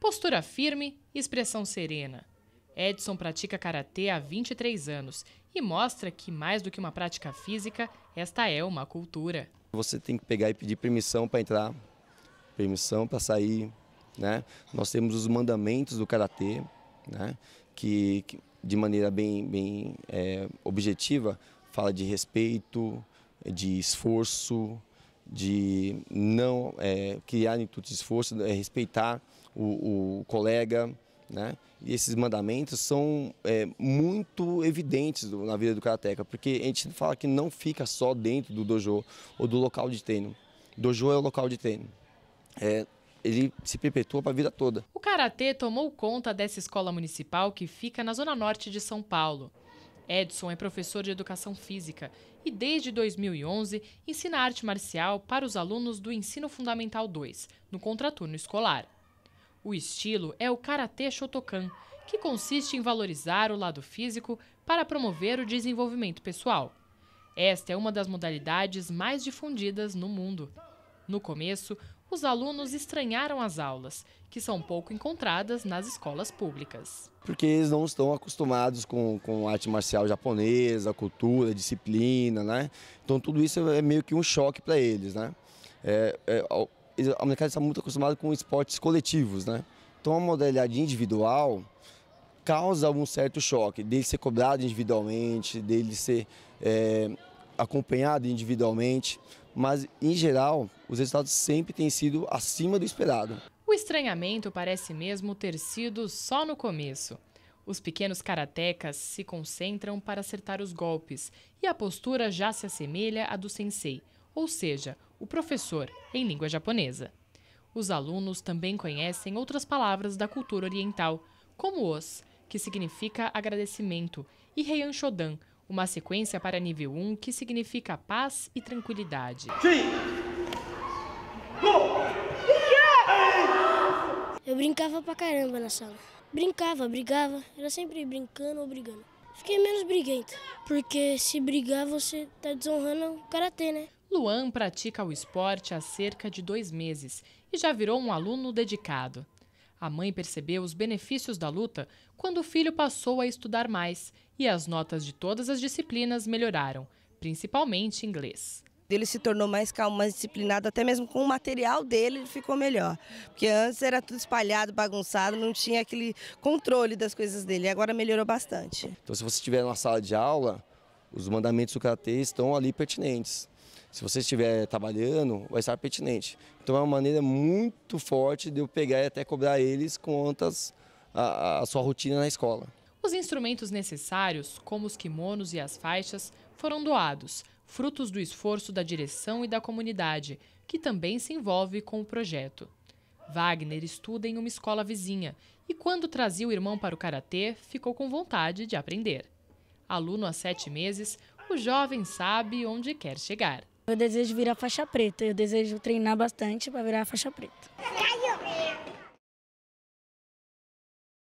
Postura firme e expressão serena. Edson pratica karatê há 23 anos e mostra que, mais do que uma prática física, esta é uma cultura. Você tem que pegar e pedir permissão para entrar, permissão para sair. Né? Nós temos os mandamentos do karatê, né? que, que de maneira bem, bem é, objetiva fala de respeito, de esforço, de não é, criar atitude de esforço, é, respeitar o, o colega. Né? E esses mandamentos são é, muito evidentes do, na vida do karateca, porque a gente fala que não fica só dentro do dojo ou do local de treino. Dojo é o local de treino. É, ele se perpetua para a vida toda. O karatê tomou conta dessa escola municipal que fica na zona norte de São Paulo. Edson é professor de educação física e desde 2011 ensina arte marcial para os alunos do Ensino Fundamental 2, no contraturno escolar. O estilo é o karatê Shotokan, que consiste em valorizar o lado físico para promover o desenvolvimento pessoal. Esta é uma das modalidades mais difundidas no mundo. No começo, os alunos estranharam as aulas, que são pouco encontradas nas escolas públicas. Porque eles não estão acostumados com, com arte marcial japonesa, cultura, disciplina, né? Então tudo isso é meio que um choque para eles, né? É, é, a molecada está muito acostumada com esportes coletivos, né? Então a modalidade individual causa um certo choque, dele ser cobrado individualmente, dele ser é, acompanhado individualmente, mas em geral os resultados sempre têm sido acima do esperado. O estranhamento parece mesmo ter sido só no começo. Os pequenos karatecas se concentram para acertar os golpes e a postura já se assemelha à do sensei, ou seja, o professor, em língua japonesa. Os alunos também conhecem outras palavras da cultura oriental, como os, que significa agradecimento, e Heian Shodan, uma sequência para nível 1 que significa paz e tranquilidade. Eu brincava pra caramba na sala. Brincava, brigava, era sempre brincando ou brigando. Fiquei menos briguento, porque se brigar você tá desonrando o karatê, né? Luan pratica o esporte há cerca de dois meses e já virou um aluno dedicado. A mãe percebeu os benefícios da luta quando o filho passou a estudar mais e as notas de todas as disciplinas melhoraram, principalmente inglês ele se tornou mais calmo, mais disciplinado, até mesmo com o material dele ele ficou melhor. Porque antes era tudo espalhado, bagunçado, não tinha aquele controle das coisas dele, agora melhorou bastante. Então se você estiver na sala de aula, os mandamentos do Karatê estão ali pertinentes. Se você estiver trabalhando, vai estar pertinente. Então é uma maneira muito forte de eu pegar e até cobrar eles contas a, a sua rotina na escola. Os instrumentos necessários, como os kimonos e as faixas, foram doados, frutos do esforço da direção e da comunidade, que também se envolve com o projeto. Wagner estuda em uma escola vizinha e, quando trazia o irmão para o karatê, ficou com vontade de aprender. Aluno há sete meses, o jovem sabe onde quer chegar. Eu desejo virar faixa preta, eu desejo treinar bastante para virar faixa preta.